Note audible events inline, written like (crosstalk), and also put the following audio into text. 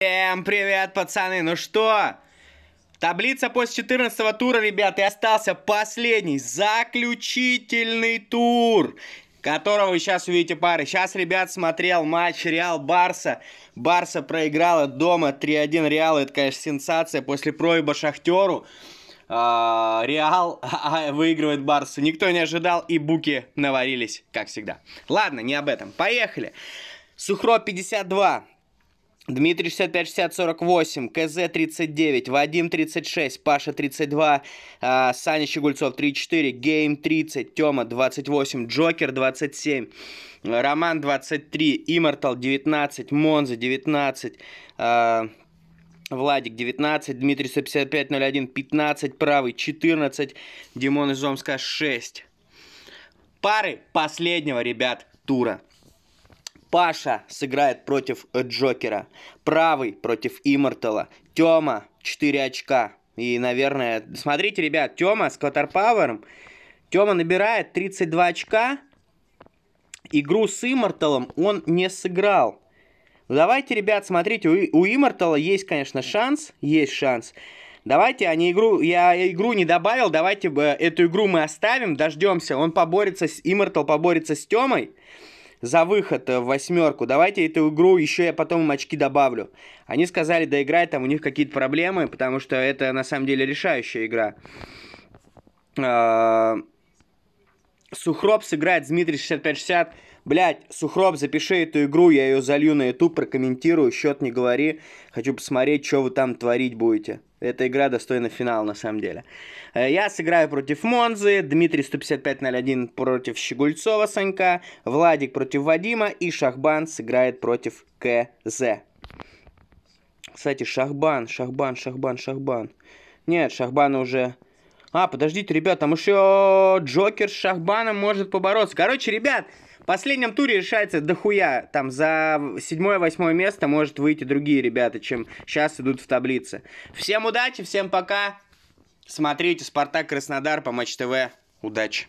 Всем привет, пацаны! Ну что? Таблица после 14 тура, ребят, и остался последний, заключительный тур, которого вы сейчас увидите пары. Сейчас, ребят, смотрел матч Реал-Барса. Барса проиграла дома 3-1 Реал. Это, конечно, сенсация после проиба Шахтеру. А, Реал (laughs) а, выигрывает Барсу. Никто не ожидал, и буки наварились, как всегда. Ладно, не об этом. Поехали. Сухро 52, Дмитрий 65 60 48, КЗ 39, Вадим 36, Паша 32, э, а, Саня Щегульцов 34, Гейм 30, Тёма 28, Джокер 27, Роман 23, Иммортал 19, Монза 19, э, а, Владик 19, Дмитрий 155 01 15, Правый 14, Димон из Омска 6. Пары последнего, ребят, тура. Паша сыграет против э, Джокера. Правый против Иммортала. Тёма 4 очка. И, наверное, смотрите, ребят, Тёма с Квотерпауэром. Тёма набирает 32 очка. Игру с Имморталом он не сыграл. Давайте, ребят, смотрите, у, у Иммортала есть, конечно, шанс. Есть шанс. Давайте, а не игру, я игру не добавил, давайте э, эту игру мы оставим, дождемся. Он поборется с Иммортал, поборется с Тёмой за выход э, в восьмерку. Давайте эту игру еще я потом им очки добавлю. Они сказали, да там у них какие-то проблемы, потому что это на самом деле решающая игра. А, Сухроб сыграет с Дмитрий 65-60. Блять, Сухроб, запиши эту игру, я ее залью на YouTube, прокомментирую, счет не говори. Хочу посмотреть, что вы там творить будете. Эта игра достойна финала, на самом деле. Э, я сыграю против Монзы, Дмитрий 155-01 против Щегульцова Санька, Владик против Вадима и Шахбан сыграет против КЗ. Кстати, Шахбан, Шахбан, Шахбан, Шахбан. Нет, Шахбан уже а, подождите, ребят, там еще Джокер с Шахбаном может побороться. Короче, ребят, в последнем туре решается дохуя. Там за седьмое-восьмое место может выйти другие ребята, чем сейчас идут в таблице. Всем удачи, всем пока. Смотрите «Спартак Краснодар» по Матч ТВ. Удачи!